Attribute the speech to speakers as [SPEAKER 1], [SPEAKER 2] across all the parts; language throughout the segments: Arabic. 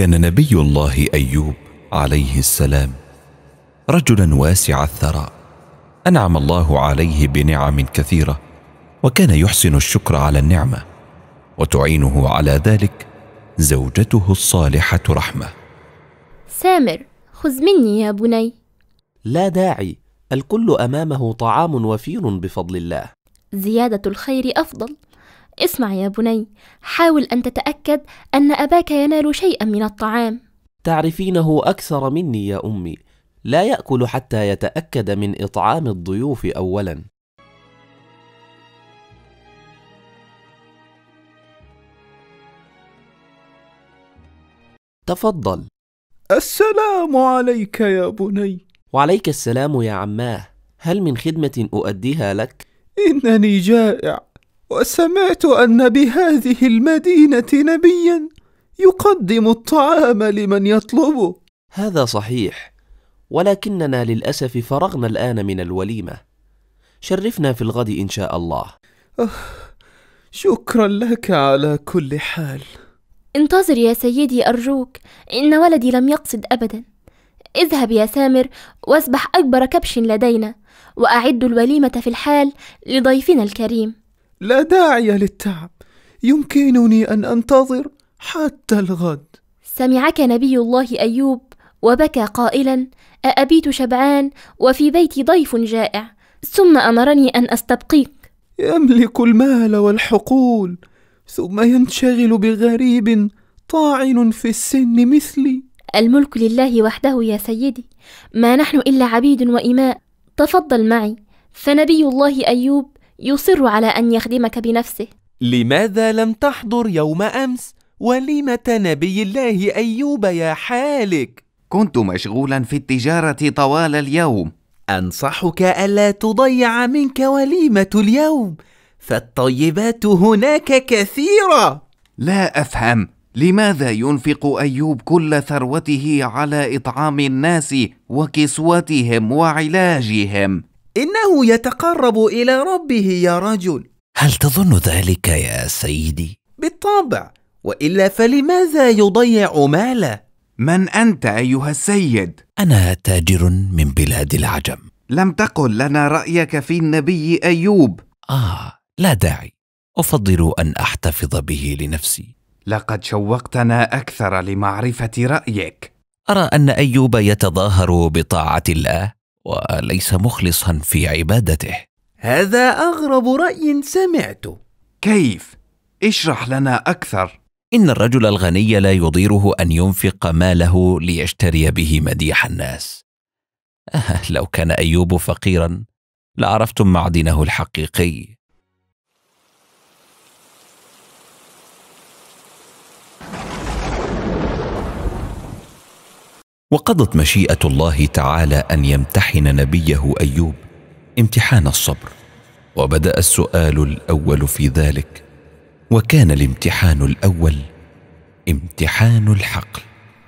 [SPEAKER 1] كان نبي الله ايوب عليه السلام رجلا واسع الثراء انعم الله عليه بنعم كثيره وكان يحسن الشكر على النعمه وتعينه على ذلك زوجته الصالحه رحمه
[SPEAKER 2] سامر خذ مني يا بني
[SPEAKER 1] لا
[SPEAKER 3] داعي الكل امامه طعام وفير بفضل الله
[SPEAKER 2] زياده الخير افضل اسمع يا بني حاول أن تتأكد أن أباك ينال شيئا من الطعام
[SPEAKER 3] تعرفينه أكثر مني يا أمي لا يأكل حتى يتأكد من إطعام الضيوف أولا تفضل السلام عليك يا بني وعليك السلام يا عماه هل من خدمة أؤديها لك؟ إنني جائع
[SPEAKER 4] وسمعت أن بهذه المدينة نبيا يقدم
[SPEAKER 3] الطعام لمن يطلبه هذا صحيح ولكننا للأسف فرغنا الآن من الوليمة شرفنا في الغد إن شاء الله أوه. شكرا لك على كل حال
[SPEAKER 2] انتظر يا سيدي أرجوك إن ولدي لم يقصد أبدا اذهب يا سامر واسبح أكبر كبش لدينا وأعد الوليمة في الحال لضيفنا الكريم
[SPEAKER 4] لا داعي للتعب يمكنني ان انتظر حتى الغد
[SPEAKER 2] سمعك نبي الله ايوب وبكى قائلا اابيت شبعان وفي بيتي ضيف جائع ثم امرني ان استبقيك
[SPEAKER 4] يملك المال والحقول ثم ينشغل بغريب طاعن في
[SPEAKER 2] السن مثلي الملك لله وحده يا سيدي ما نحن الا عبيد واماء تفضل معي فنبي الله ايوب يصر على أن يخدمك بنفسه
[SPEAKER 5] لماذا لم تحضر يوم أمس وليمة نبي الله أيوب يا حالك؟ كنت مشغولا في التجارة طوال اليوم أنصحك ألا تضيع منك وليمة اليوم فالطيبات هناك كثيرة لا أفهم لماذا ينفق أيوب كل ثروته على إطعام الناس وكسوتهم وعلاجهم؟ إنه يتقرب إلى ربه يا رجل هل تظن ذلك يا سيدي؟ بالطبع وإلا فلماذا يضيع ماله؟ من أنت أيها السيد؟ أنا تاجر من بلاد العجم لم تقل لنا رأيك في النبي أيوب آه لا داعي أفضل أن أحتفظ به لنفسي لقد شوقتنا أكثر لمعرفة رأيك أرى أن أيوب يتظاهر بطاعة الله
[SPEAKER 1] وليس مخلصا في عبادته
[SPEAKER 5] هذا اغرب راي
[SPEAKER 4] سمعته
[SPEAKER 1] كيف اشرح لنا اكثر ان الرجل الغني لا يضيره ان ينفق ماله ليشتري به مديح الناس لو كان ايوب فقيرا لعرفتم معدنه الحقيقي وقضت مشيئه الله تعالى ان يمتحن نبيه ايوب امتحان الصبر وبدا السؤال الاول في ذلك وكان الامتحان الاول امتحان الحقل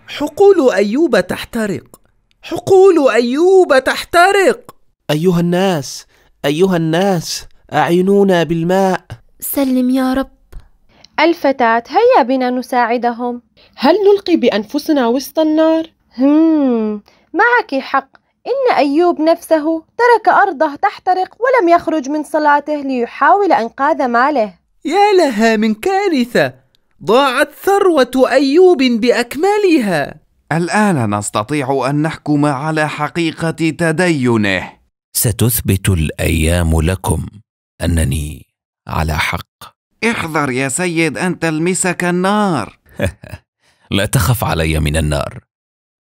[SPEAKER 3] حقول ايوب تحترق حقول ايوب تحترق ايها الناس ايها الناس اعينونا بالماء سلم يا رب
[SPEAKER 6] الفتاه هيا بنا نساعدهم هل نلقي بانفسنا وسط النار هم معك حق إن أيوب نفسه ترك أرضه تحترق ولم يخرج من صلاته ليحاول أنقاذ ماله
[SPEAKER 4] يا لها من كارثة ضاعت ثروة أيوب
[SPEAKER 1] بأكملها
[SPEAKER 5] الآن نستطيع أن نحكم على حقيقة تدينه
[SPEAKER 1] ستثبت الأيام لكم أنني على حق
[SPEAKER 5] احذر يا سيد أن تلمسك النار
[SPEAKER 1] لا تخف علي من النار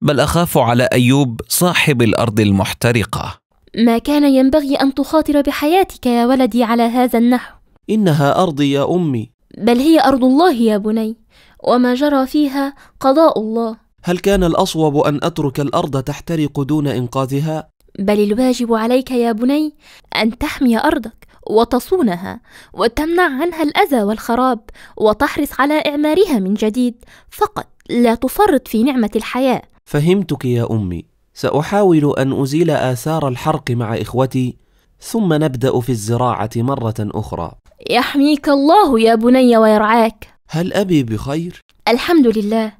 [SPEAKER 1] بل اخاف على ايوب صاحب الارض المحترقه
[SPEAKER 2] ما كان ينبغي ان تخاطر بحياتك يا ولدي على هذا النحو
[SPEAKER 3] انها ارضي يا امي
[SPEAKER 2] بل هي ارض الله يا بني وما جرى فيها قضاء الله
[SPEAKER 3] هل كان الاصوب ان اترك الارض تحترق دون انقاذها
[SPEAKER 2] بل الواجب عليك يا بني ان تحمي ارضك وتصونها وتمنع عنها الاذى والخراب وتحرص على اعمارها من جديد فقط لا تفرط في نعمه الحياه
[SPEAKER 3] فهمتك يا أمي سأحاول أن أزيل آثار الحرق مع إخوتي ثم نبدأ في الزراعة مرة أخرى
[SPEAKER 2] يحميك الله يا بني ويرعاك
[SPEAKER 3] هل أبي بخير؟
[SPEAKER 2] الحمد لله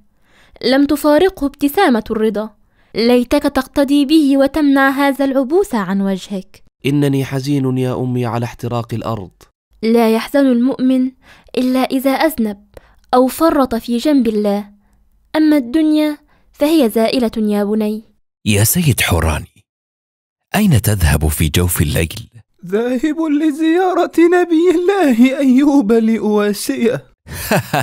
[SPEAKER 2] لم تفارقه ابتسامة الرضا ليتك تقتدي به وتمنع هذا العبوس عن وجهك
[SPEAKER 3] إنني حزين يا أمي على احتراق الأرض
[SPEAKER 2] لا يحزن المؤمن إلا إذا أذنب أو فرط في جنب الله أما الدنيا فهي زائلة يا بني
[SPEAKER 1] يا سيد حوراني أين تذهب في جوف الليل؟
[SPEAKER 4] ذاهب
[SPEAKER 2] لزيارة نبي الله
[SPEAKER 4] أيوب لأواسيه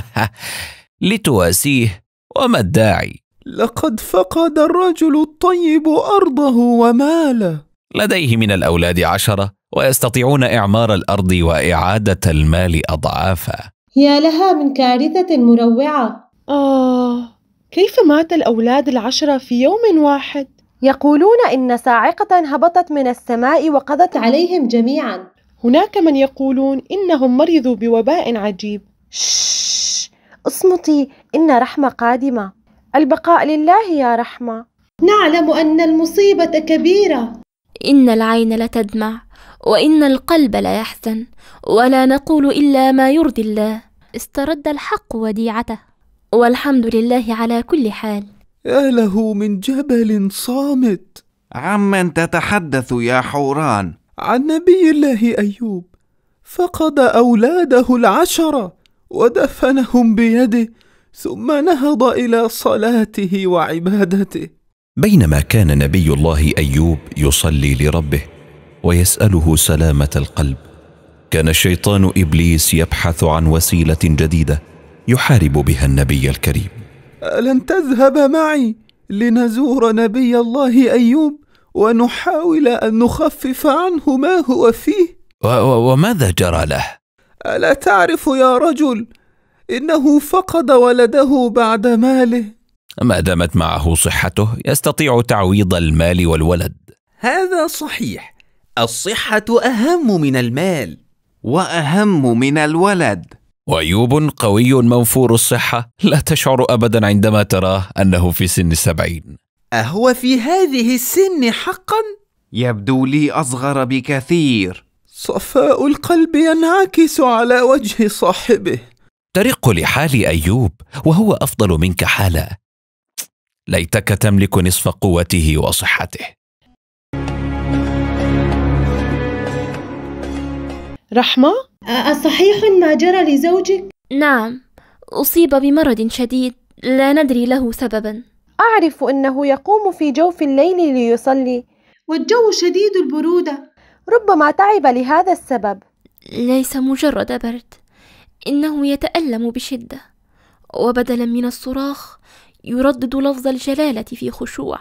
[SPEAKER 1] لتواسيه وما الداعي؟
[SPEAKER 4] لقد فقد الرجل الطيب أرضه وماله
[SPEAKER 1] لديه من الأولاد عشرة ويستطيعون إعمار الأرض وإعادة المال أضعافا
[SPEAKER 6] يا لها من كارثة مروعة آه كيف مات الأولاد العشرة في يوم واحد؟ يقولون إن صاعقة هبطت من السماء وقضت عليهم جميعا هناك من يقولون إنهم مرضوا بوباء عجيب شش اصمتي إن رحمة قادمة البقاء لله يا رحمة نعلم أن المصيبة كبيرة إن العين لتدمع
[SPEAKER 2] وإن القلب لا يحزن ولا نقول إلا ما يرضي الله استرد الحق وديعته والحمد لله على كل حال
[SPEAKER 4] يا له من جبل صامت
[SPEAKER 5] عمن تتحدث يا حوران
[SPEAKER 4] عن نبي الله ايوب فقد اولاده العشره ودفنهم بيده ثم نهض الى صلاته وعبادته
[SPEAKER 1] بينما كان نبي الله ايوب يصلي لربه ويساله سلامه القلب كان الشيطان ابليس يبحث عن وسيله جديده يحارب بها النبي الكريم
[SPEAKER 4] ألن تذهب معي لنزور نبي الله أيوب ونحاول أن نخفف عنه ما هو فيه
[SPEAKER 1] و- و- وماذا جرى له؟
[SPEAKER 4] ألا تعرف يا رجل إنه فقد ولده بعد ماله
[SPEAKER 1] ما دامت معه صحته يستطيع تعويض المال والولد
[SPEAKER 5] هذا صحيح الصحة أهم من المال وأهم من
[SPEAKER 1] الولد وايوب قوي موفور الصحه لا تشعر ابدا عندما تراه انه في سن السبعين
[SPEAKER 4] اهو في هذه السن حقا
[SPEAKER 5] يبدو لي اصغر بكثير صفاء
[SPEAKER 4] القلب ينعكس على
[SPEAKER 1] وجه صاحبه ترق لحال ايوب وهو افضل منك حالا ليتك تملك نصف قوته وصحته
[SPEAKER 6] رحمة؟ أصحيح ما جرى لزوجك؟ نعم أصيب بمرض شديد لا ندري له سببا أعرف أنه يقوم في جوف الليل ليصلي والجو شديد البرودة ربما تعب لهذا السبب ليس مجرد
[SPEAKER 2] برد إنه يتألم بشدة وبدلا من الصراخ يردد لفظ الجلالة في خشوع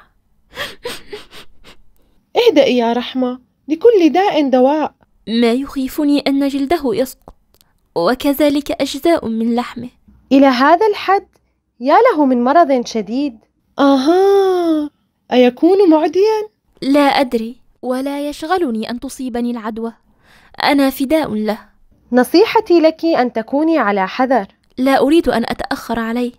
[SPEAKER 2] اهدئي يا رحمة لكل داء دواء ما يخيفني أن جلده يسقط
[SPEAKER 6] وكذلك أجزاء من لحمه إلى هذا الحد يا له من مرض شديد أها أيكون معديا؟ لا أدري
[SPEAKER 2] ولا يشغلني أن تصيبني العدوى أنا فداء له نصيحتي لك أن تكوني على حذر لا أريد أن أتأخر عليه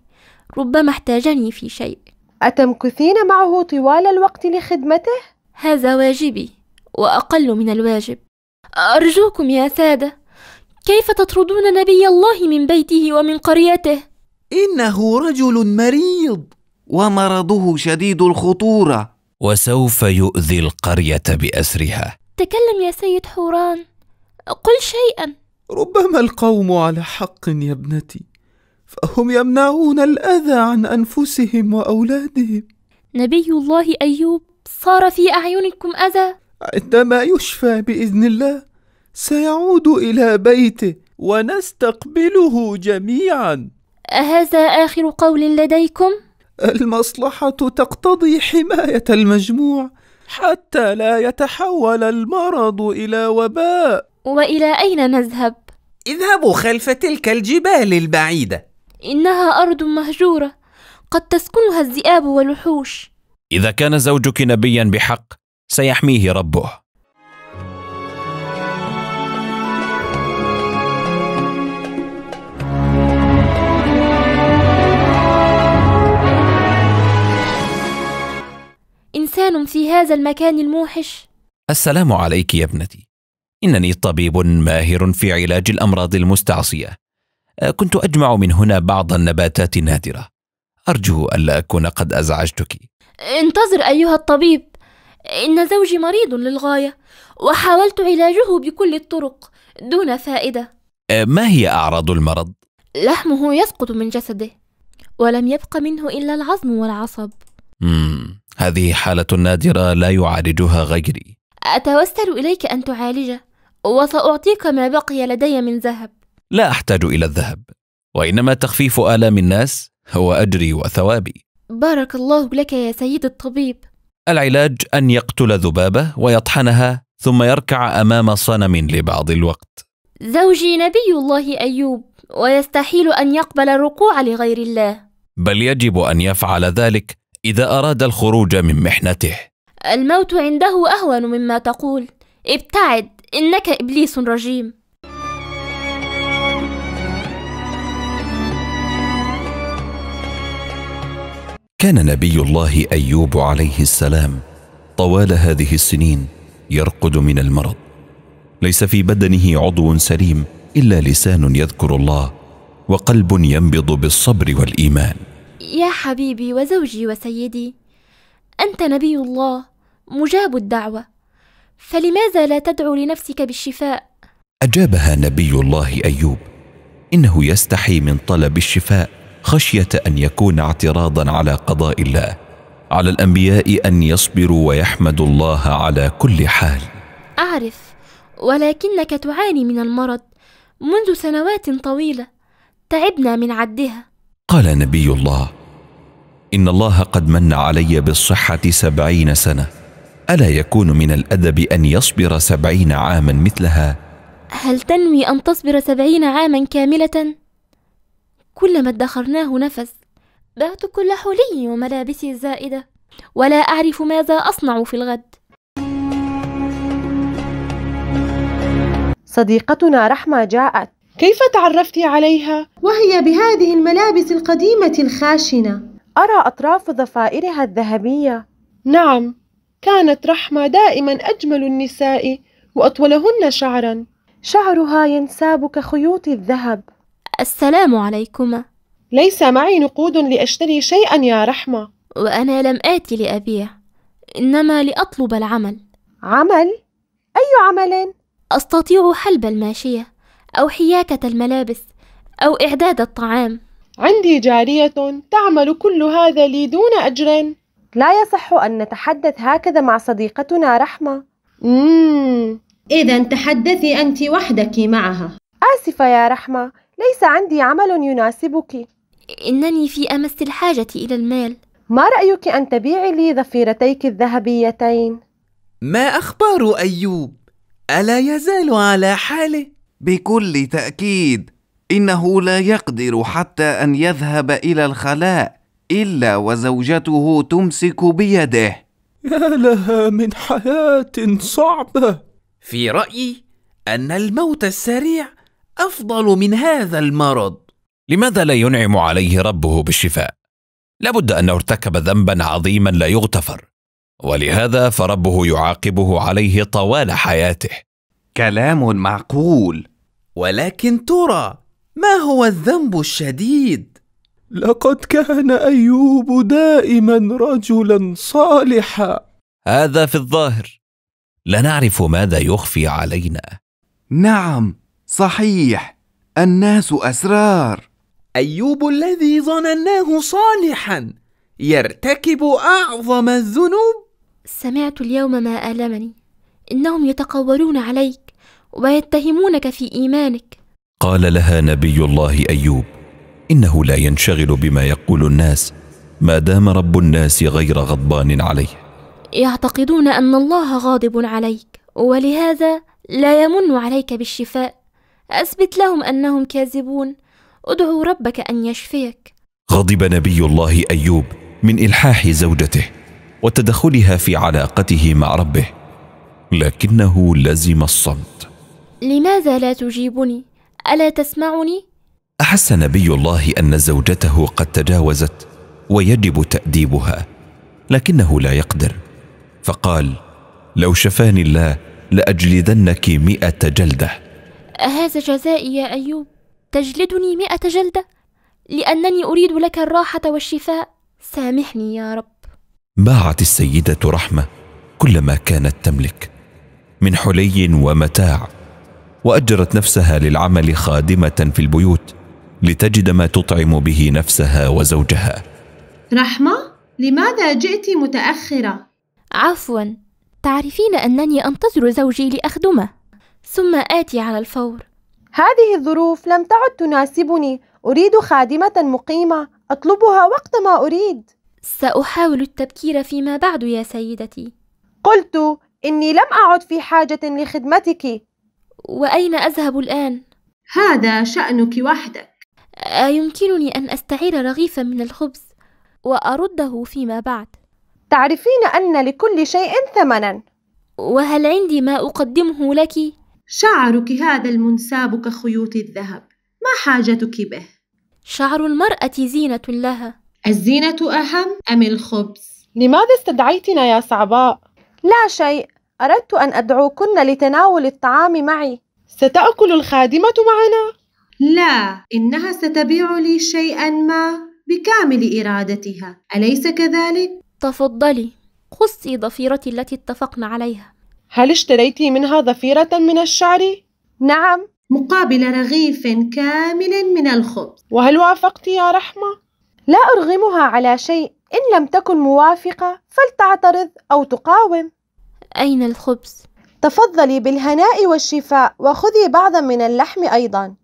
[SPEAKER 2] ربما احتاجني في شيء
[SPEAKER 6] أتمكثين معه طوال الوقت لخدمته؟ هذا واجبي
[SPEAKER 2] وأقل من الواجب أرجوكم يا سادة كيف تطردون نبي الله من بيته ومن قريته إنه رجل مريض
[SPEAKER 5] ومرضه شديد الخطورة وسوف يؤذي القرية
[SPEAKER 1] بأسرها
[SPEAKER 2] تكلم يا سيد حوران قل شيئا ربما
[SPEAKER 4] القوم على حق يا ابنتي فهم يمنعون الأذى عن أنفسهم وأولادهم
[SPEAKER 2] نبي الله أيوب صار في أعينكم أذى
[SPEAKER 4] عندما يشفى باذن الله سيعود الى بيته ونستقبله جميعا
[SPEAKER 2] اهذا اخر قول لديكم
[SPEAKER 4] المصلحه تقتضي حمايه المجموع حتى لا
[SPEAKER 2] يتحول المرض الى وباء والى اين نذهب
[SPEAKER 5] اذهبوا خلف تلك الجبال البعيده
[SPEAKER 2] انها ارض مهجوره قد تسكنها الذئاب والوحوش
[SPEAKER 1] اذا كان زوجك نبيا بحق سيحميه ربه
[SPEAKER 2] إنسان في هذا المكان الموحش
[SPEAKER 1] السلام عليك يا ابنتي إنني طبيب ماهر في علاج الأمراض المستعصية كنت أجمع من هنا بعض النباتات النادرة أرجو ألا أكون قد أزعجتك
[SPEAKER 2] انتظر أيها الطبيب إن زوجي مريض للغاية وحاولت علاجه بكل الطرق دون فائدة
[SPEAKER 1] أه، ما هي أعراض المرض؟
[SPEAKER 2] لحمه يسقط من جسده ولم يبق منه إلا العظم والعصب
[SPEAKER 1] مم. هذه حالة نادرة لا يعالجها غيري
[SPEAKER 2] أتوسل إليك أن تعالجه وسأعطيك ما بقي لدي من ذهب
[SPEAKER 1] لا أحتاج إلى الذهب وإنما تخفيف آلام الناس هو أجري وثوابي
[SPEAKER 2] بارك الله لك يا سيد الطبيب
[SPEAKER 1] العلاج أن يقتل ذبابة ويطحنها ثم يركع أمام صنم لبعض الوقت
[SPEAKER 2] زوجي نبي الله أيوب ويستحيل أن يقبل الركوع لغير الله
[SPEAKER 1] بل يجب أن يفعل ذلك إذا أراد الخروج من محنته
[SPEAKER 2] الموت عنده أهون مما تقول ابتعد إنك إبليس رجيم
[SPEAKER 1] كان نبي الله ايوب عليه السلام طوال هذه السنين يرقد من المرض ليس في بدنه عضو سليم الا لسان يذكر الله وقلب ينبض بالصبر والايمان
[SPEAKER 2] يا حبيبي وزوجي وسيدي انت نبي الله مجاب الدعوه فلماذا لا تدعو لنفسك بالشفاء
[SPEAKER 1] اجابها نبي الله ايوب انه يستحي من طلب الشفاء خشيه ان يكون اعتراضا على قضاء الله على الانبياء ان يصبروا ويحمدوا الله على كل حال
[SPEAKER 2] اعرف ولكنك تعاني من المرض منذ سنوات طويله تعبنا من عدها
[SPEAKER 1] قال نبي الله ان الله قد من علي بالصحه سبعين سنه الا يكون من الادب ان يصبر سبعين عاما مثلها
[SPEAKER 2] هل تنوي ان تصبر سبعين عاما كامله كلما ادخرناه نفس بعت كل حلي وملابسي الزائدة ولا أعرف ماذا أصنع في الغد
[SPEAKER 6] صديقتنا رحمة جاءت كيف تعرفت عليها؟ وهي بهذه الملابس القديمة الخاشنة أرى أطراف ضفائرها الذهبية نعم كانت رحمة دائما أجمل النساء وأطولهن شعرا شعرها ينساب كخيوط الذهب السلام عليكما ليس معي نقود لأشتري شيئا
[SPEAKER 2] يا رحمة وأنا لم آتي لأبيع إنما لأطلب العمل عمل؟ أي عمل؟ أستطيع حلب الماشية أو حياكة
[SPEAKER 6] الملابس أو إعداد الطعام عندي جارية تعمل كل هذا لي دون أجر لا يصح أن نتحدث هكذا مع صديقتنا رحمة إذا تحدثي أنت وحدك معها آسفة يا رحمة ليس عندي عمل يناسبك إنني في أمس الحاجة إلى المال ما رأيك أن تبيعي لي ظفيرتيك الذهبيتين؟
[SPEAKER 5] ما أخبار أيوب؟ ألا يزال على حاله؟ بكل تأكيد إنه لا يقدر حتى أن يذهب إلى الخلاء إلا وزوجته تمسك بيده
[SPEAKER 4] يا لها من حياة
[SPEAKER 5] صعبة في رأيي أن الموت السريع افضل
[SPEAKER 1] من هذا المرض لماذا لا ينعم عليه ربه بالشفاء لابد انه ارتكب ذنبا عظيما لا يغتفر ولهذا فربه يعاقبه عليه طوال حياته كلام معقول ولكن
[SPEAKER 5] ترى ما هو الذنب الشديد لقد كان ايوب
[SPEAKER 4] دائما رجلا صالحا
[SPEAKER 1] هذا في الظاهر لا نعرف ماذا يخفي علينا
[SPEAKER 5] نعم صحيح الناس أسرار أيوب الذي ظنناه صالحا يرتكب أعظم الذنوب سمعت اليوم ما ألمني
[SPEAKER 2] إنهم يتقولون عليك ويتهمونك في إيمانك
[SPEAKER 1] قال لها نبي الله أيوب إنه لا ينشغل بما يقول الناس ما دام رب الناس غير غضبان عليه
[SPEAKER 2] يعتقدون أن الله غاضب عليك ولهذا لا يمن عليك بالشفاء أثبت لهم أنهم كاذبون ادعوا ربك أن يشفيك
[SPEAKER 1] غضب نبي الله أيوب من إلحاح زوجته وتدخلها في علاقته مع ربه لكنه لزم الصمت
[SPEAKER 2] لماذا لا تجيبني الا تسمعني
[SPEAKER 1] احس نبي الله ان زوجته قد تجاوزت ويجب تاديبها لكنه لا يقدر فقال لو شفاني الله لاجلدنك مئة جلده
[SPEAKER 2] أهذا جزائي يا أيوب تجلدني مئة جلدة لأنني أريد لك الراحة والشفاء سامحني يا رب
[SPEAKER 1] باعت السيدة رحمة كل ما كانت تملك من حلي ومتاع وأجرت نفسها للعمل خادمة في البيوت لتجد ما تطعم به نفسها وزوجها
[SPEAKER 6] رحمة لماذا جئت متأخرة؟ عفوا تعرفين أنني أنتظر زوجي لأخدمه ثم آتي على الفور هذه الظروف لم تعد تناسبني أريد خادمة مقيمة أطلبها وقت ما أريد سأحاول التبكير فيما بعد يا سيدتي قلت إني لم أعد في حاجة لخدمتك وأين أذهب الآن؟ هذا شأنك وحدك أيمكنني أن أستعير رغيفا من الخبز وأرده فيما بعد تعرفين أن لكل شيء ثمنا وهل عندي ما أقدمه لك؟ شعرك هذا المنساب كخيوط الذهب ما حاجتك به شعر المراه زينه لها الزينه اهم ام الخبز لماذا استدعيتنا يا صعباء لا شيء اردت ان ادعوكن لتناول الطعام معي ستاكل الخادمه معنا لا انها ستبيع لي شيئا ما بكامل ارادتها اليس كذلك تفضلي قصي ضفيرتي التي اتفقنا عليها هل اشتريتِ منها ظفيرة من الشعر؟ نعم، مقابل رغيف كامل من الخبز. وهل وافقتِ يا رحمة؟ لا أرغمها على شيء، إن لم تكن موافقة فلتعترض أو تقاوم. أين الخبز؟ تفضلي بالهناء والشفاء وخذي بعضا من اللحم أيضا.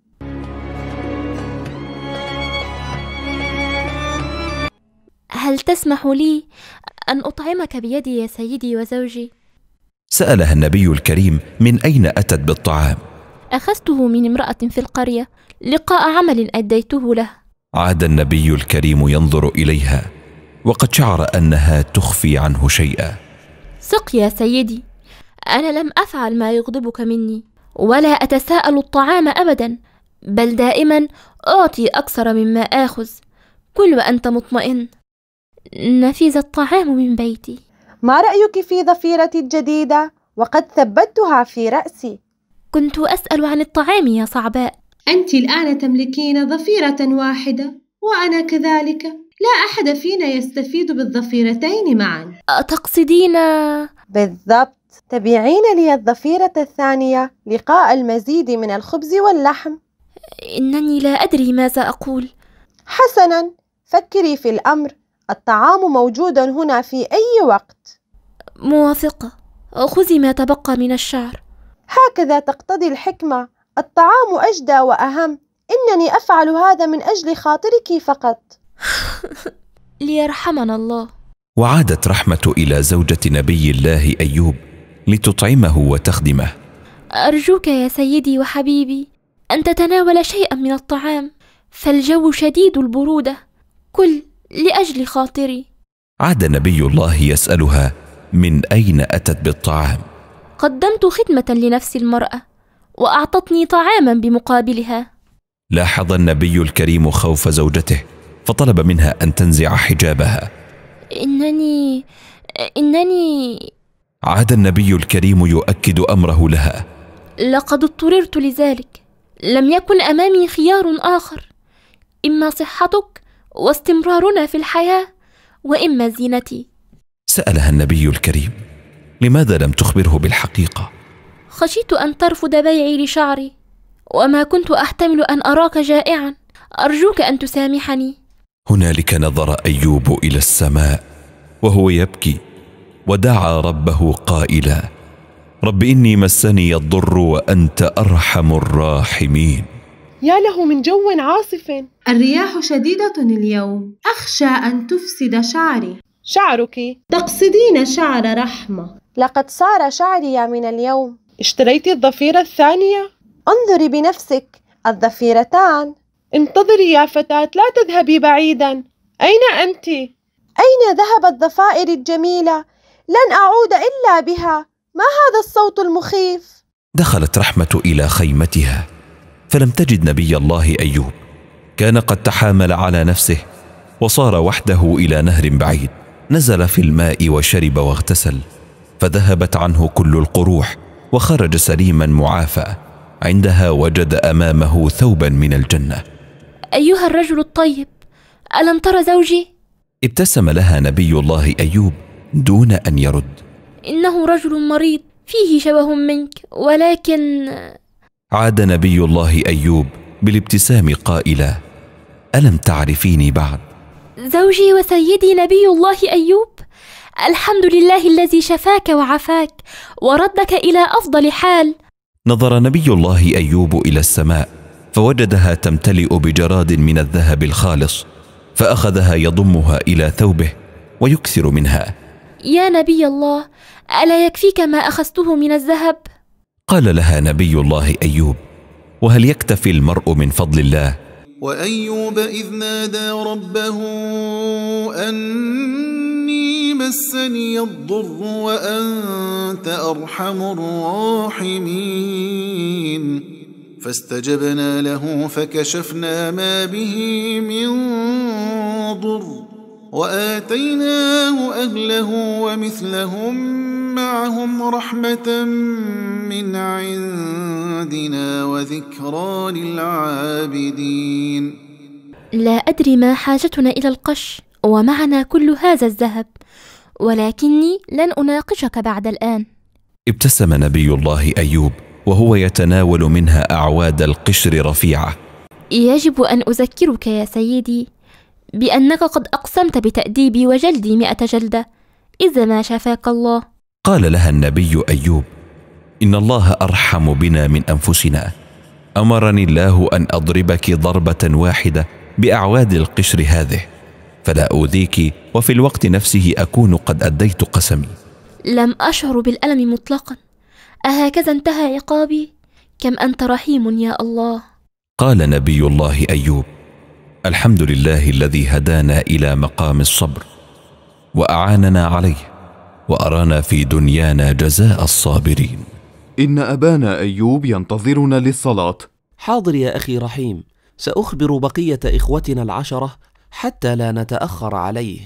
[SPEAKER 2] هل تسمح لي أن أطعمك بيدي يا سيدي وزوجي؟
[SPEAKER 1] سالها النبي الكريم من اين اتت بالطعام
[SPEAKER 2] اخذته من امراه في القريه لقاء عمل اديته له
[SPEAKER 1] عاد النبي الكريم ينظر اليها وقد شعر انها تخفي عنه شيئا
[SPEAKER 2] سق يا سيدي انا لم افعل ما يغضبك مني ولا اتساءل الطعام ابدا بل دائما اعطي اكثر مما اخذ كل وانت مطمئن
[SPEAKER 6] نفذ الطعام من بيتي ما رأيك في ضفيرتي الجديدة؟ وقد ثبتها في رأسي كنت أسأل عن الطعام يا صعباء أنت الآن تملكين ضفيرة واحدة وأنا كذلك لا أحد فينا يستفيد بالضفيرتين معا أتقصدين بالضبط تبيعين لي الضفيرة الثانية لقاء المزيد من الخبز واللحم إنني لا أدري ماذا أقول حسنا فكري في الأمر الطعام موجود هنا في أي وقت موافقة خذي ما تبقى من الشعر هكذا تقتضي الحكمة الطعام أجدى وأهم إنني أفعل هذا من أجل خاطرك فقط ليرحمنا الله
[SPEAKER 1] وعادت رحمة إلى زوجة نبي الله أيوب لتطعمه وتخدمه
[SPEAKER 2] أرجوك يا سيدي وحبيبي أن تتناول شيئا من الطعام فالجو شديد البرودة كل لأجل خاطري
[SPEAKER 1] عاد نبي الله يسألها من أين أتت بالطعام
[SPEAKER 2] قدمت خدمة لنفس المرأة وأعطتني طعاما بمقابلها
[SPEAKER 1] لاحظ النبي الكريم خوف زوجته فطلب منها أن تنزع حجابها
[SPEAKER 2] إنني إنني
[SPEAKER 1] عاد النبي الكريم يؤكد أمره لها
[SPEAKER 2] لقد اضطررت لذلك لم يكن أمامي خيار آخر إما صحتك واستمرارنا في الحياه واما زينتي
[SPEAKER 1] سالها النبي الكريم لماذا لم تخبره بالحقيقه
[SPEAKER 2] خشيت ان ترفض بيعي لشعري وما كنت احتمل ان اراك جائعا ارجوك ان تسامحني
[SPEAKER 1] هنالك نظر ايوب الى السماء وهو يبكي ودعا ربه قائلا رب اني مسني الضر وانت ارحم الراحمين
[SPEAKER 6] يا له من جو عاصف الرياح شديدة اليوم أخشى أن تفسد شعري شعرك تقصدين شعر رحمة لقد صار شعري من اليوم اشتريت الضفيرة الثانية انظري بنفسك الضفيرتان انتظري يا فتاة لا تذهبي بعيدا أين أنت؟ أين ذهبت الضفائر الجميلة؟ لن أعود إلا بها ما هذا الصوت المخيف؟
[SPEAKER 1] دخلت رحمة إلى خيمتها فلم تجد نبي الله ايوب كان قد تحامل على نفسه وصار وحده الى نهر بعيد نزل في الماء وشرب واغتسل فذهبت عنه كل القروح وخرج سليما معافى عندها وجد امامه ثوبا من الجنه
[SPEAKER 2] ايها الرجل الطيب الم ترى زوجي
[SPEAKER 1] ابتسم لها نبي الله ايوب دون ان يرد
[SPEAKER 2] انه رجل مريض فيه شبه منك ولكن
[SPEAKER 1] عاد نبي الله ايوب بالابتسام قائلا الم تعرفيني بعد
[SPEAKER 2] زوجي وسيدي نبي الله ايوب الحمد لله الذي شفاك وعفاك وردك الى افضل حال
[SPEAKER 1] نظر نبي الله ايوب الى السماء فوجدها تمتلئ بجراد من الذهب الخالص فاخذها يضمها الى ثوبه ويكثر منها
[SPEAKER 2] يا نبي الله الا يكفيك ما اخذته من
[SPEAKER 7] الذهب
[SPEAKER 1] قال لها نبي الله ايوب وهل يكتفي المرء من فضل الله
[SPEAKER 7] وايوب اذ نادى ربه اني مسني الضر وانت ارحم الراحمين فاستجبنا له فكشفنا ما به من ضر واتيناه اهله ومثلهم معهم رحمة من عندنا وذكرى للعابدين
[SPEAKER 2] لا أدري ما حاجتنا إلى القش ومعنا كل هذا الذهب ولكني لن أناقشك بعد الآن
[SPEAKER 1] ابتسم نبي الله أيوب وهو يتناول منها أعواد القشر رفيعة
[SPEAKER 2] يجب أن أذكرك يا سيدي بأنك قد أقسمت بتأديبي وجلدي مئة جلدة إذا ما شفاك الله
[SPEAKER 1] قال لها النبي ايوب ان الله ارحم بنا من انفسنا امرني الله ان اضربك ضربه واحده باعواد القشر هذه فلا اوذيك وفي الوقت نفسه اكون قد اديت قسمي
[SPEAKER 2] لم اشعر بالالم مطلقا اهكذا انتهى عقابي كم انت رحيم يا الله
[SPEAKER 1] قال نبي الله ايوب الحمد لله الذي هدانا الى مقام الصبر واعاننا عليه وارانا في دنيانا جزاء الصابرين ان ابانا
[SPEAKER 5] ايوب ينتظرنا للصلاه حاضر يا اخي رحيم ساخبر بقيه اخوتنا العشره
[SPEAKER 3] حتى لا نتاخر عليه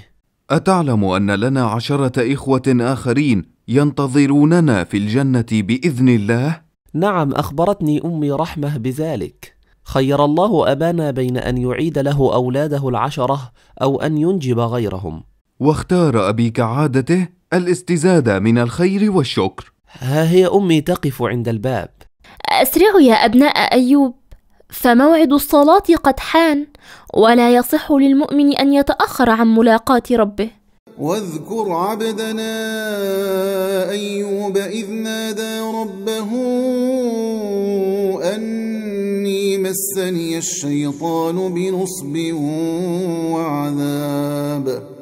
[SPEAKER 5] اتعلم ان لنا عشره اخوه اخرين ينتظروننا في الجنه باذن الله نعم اخبرتني امي رحمه بذلك خير
[SPEAKER 3] الله ابانا بين ان يعيد له اولاده العشره او ان ينجب غيرهم
[SPEAKER 5] واختار ابي كعادته الاستزادة من الخير والشكر ها هي أمي تقف عند الباب
[SPEAKER 2] أسرعوا يا أبناء أيوب فموعد الصلاة قد حان ولا يصح للمؤمن أن يتأخر عن ملاقاة ربه
[SPEAKER 7] واذكر عبدنا أيوب إذ نادى ربه أني مسني الشيطان بنصب وعذاب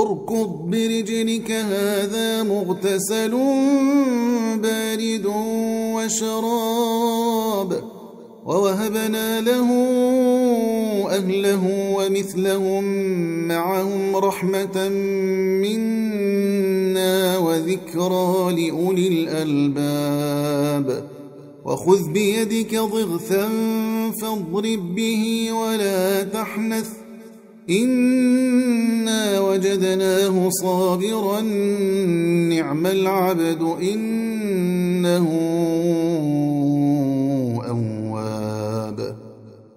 [SPEAKER 7] اركض برجلك هذا مغتسل بارد وشراب ووهبنا له أهله ومثلهم معهم رحمة منا وذكرى لأولي الألباب وخذ بيدك ضغثا فاضرب به ولا تحنث إنا وجدناه صابرا نعم العبد إنه